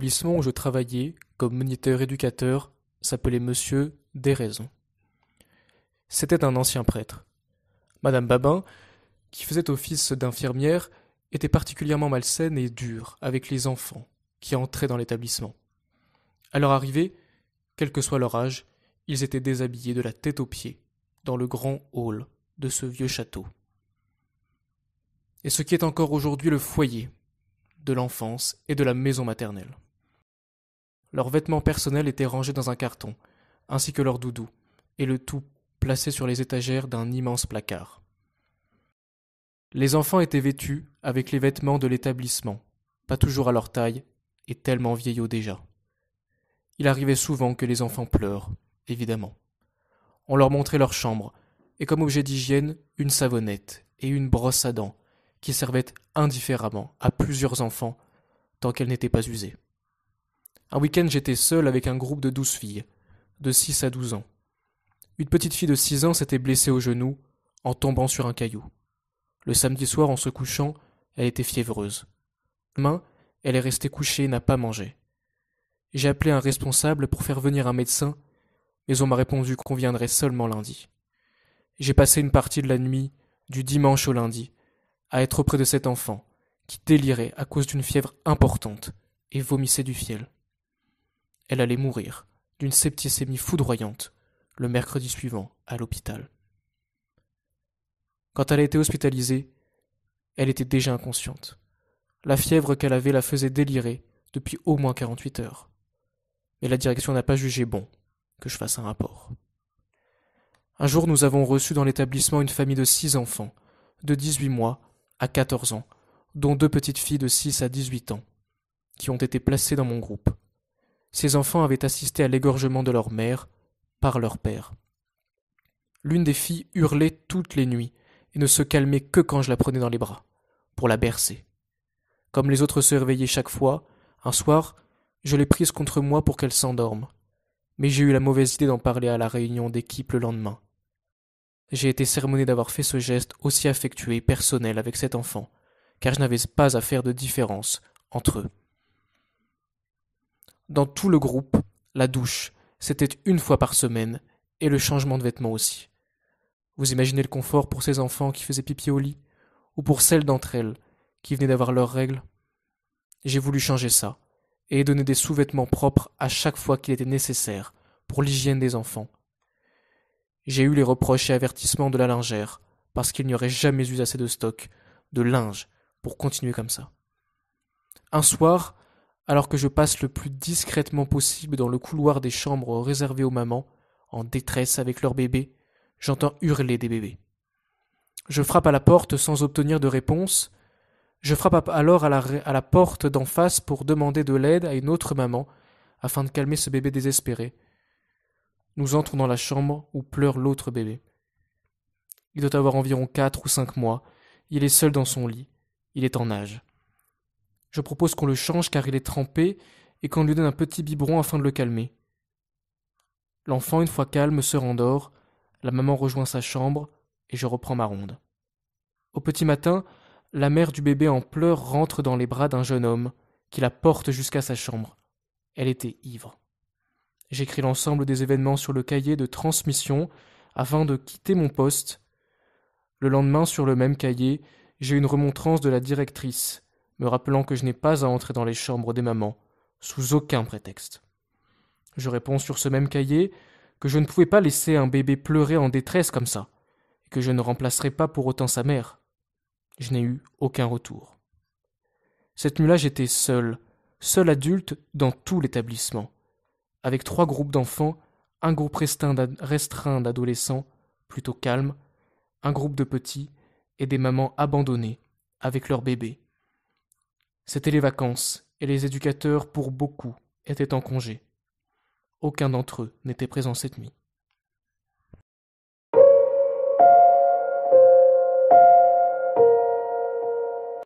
l'établissement où je travaillais comme moniteur-éducateur s'appelait Monsieur Déraison. C'était un ancien prêtre. Madame Babin, qui faisait office d'infirmière, était particulièrement malsaine et dure avec les enfants qui entraient dans l'établissement. À leur arrivée, quel que soit leur âge, ils étaient déshabillés de la tête aux pieds dans le grand hall de ce vieux château. Et ce qui est encore aujourd'hui le foyer de l'enfance et de la maison maternelle. Leurs vêtements personnels étaient rangés dans un carton, ainsi que leurs doudous, et le tout placé sur les étagères d'un immense placard. Les enfants étaient vêtus avec les vêtements de l'établissement, pas toujours à leur taille, et tellement vieillots déjà. Il arrivait souvent que les enfants pleurent, évidemment. On leur montrait leur chambre, et comme objet d'hygiène, une savonnette et une brosse à dents, qui servaient indifféremment à plusieurs enfants tant qu'elles n'étaient pas usées. Un week-end, j'étais seul avec un groupe de douze filles, de six à douze ans. Une petite fille de six ans s'était blessée au genou en tombant sur un caillou. Le samedi soir, en se couchant, elle était fiévreuse. Demain, elle est restée couchée et n'a pas mangé. J'ai appelé un responsable pour faire venir un médecin, mais on m'a répondu qu'on viendrait seulement lundi. J'ai passé une partie de la nuit, du dimanche au lundi, à être auprès de cet enfant, qui délirait à cause d'une fièvre importante et vomissait du fiel. Elle allait mourir d'une septicémie foudroyante le mercredi suivant à l'hôpital. Quand elle a été hospitalisée, elle était déjà inconsciente. La fièvre qu'elle avait la faisait délirer depuis au moins 48 heures. Mais la direction n'a pas jugé bon que je fasse un rapport. Un jour, nous avons reçu dans l'établissement une famille de six enfants, de 18 mois à 14 ans, dont deux petites filles de 6 à 18 ans, qui ont été placées dans mon groupe ces enfants avaient assisté à l'égorgement de leur mère par leur père. L'une des filles hurlait toutes les nuits et ne se calmait que quand je la prenais dans les bras, pour la bercer. Comme les autres se réveillaient chaque fois, un soir, je l'ai prise contre moi pour qu'elle s'endorme, mais j'ai eu la mauvaise idée d'en parler à la réunion d'équipe le lendemain. J'ai été sermonné d'avoir fait ce geste aussi affectueux et personnel avec cet enfant, car je n'avais pas à faire de différence entre eux. Dans tout le groupe, la douche, c'était une fois par semaine, et le changement de vêtements aussi. Vous imaginez le confort pour ces enfants qui faisaient pipi au lit, ou pour celles d'entre elles qui venaient d'avoir leurs règles J'ai voulu changer ça, et donner des sous-vêtements propres à chaque fois qu'il était nécessaire pour l'hygiène des enfants. J'ai eu les reproches et avertissements de la lingère, parce qu'il n'y aurait jamais eu assez de stock, de linge, pour continuer comme ça. Un soir, alors que je passe le plus discrètement possible dans le couloir des chambres réservées aux mamans, en détresse avec leur bébé, j'entends hurler des bébés. Je frappe à la porte sans obtenir de réponse. Je frappe alors à la, à la porte d'en face pour demander de l'aide à une autre maman, afin de calmer ce bébé désespéré. Nous entrons dans la chambre où pleure l'autre bébé. Il doit avoir environ quatre ou cinq mois. Il est seul dans son lit. Il est en âge. Je propose qu'on le change car il est trempé et qu'on lui donne un petit biberon afin de le calmer. L'enfant, une fois calme, se rendort, la maman rejoint sa chambre et je reprends ma ronde. Au petit matin, la mère du bébé en pleurs rentre dans les bras d'un jeune homme qui la porte jusqu'à sa chambre. Elle était ivre. J'écris l'ensemble des événements sur le cahier de transmission afin de quitter mon poste. Le lendemain, sur le même cahier, j'ai une remontrance de la directrice me rappelant que je n'ai pas à entrer dans les chambres des mamans, sous aucun prétexte. Je réponds sur ce même cahier que je ne pouvais pas laisser un bébé pleurer en détresse comme ça, et que je ne remplacerais pas pour autant sa mère. Je n'ai eu aucun retour. Cette nuit-là, j'étais seul, seul adulte dans tout l'établissement, avec trois groupes d'enfants, un groupe restreint d'adolescents, plutôt calmes, un groupe de petits, et des mamans abandonnées, avec leurs bébés, C'étaient les vacances, et les éducateurs, pour beaucoup, étaient en congé. Aucun d'entre eux n'était présent cette nuit.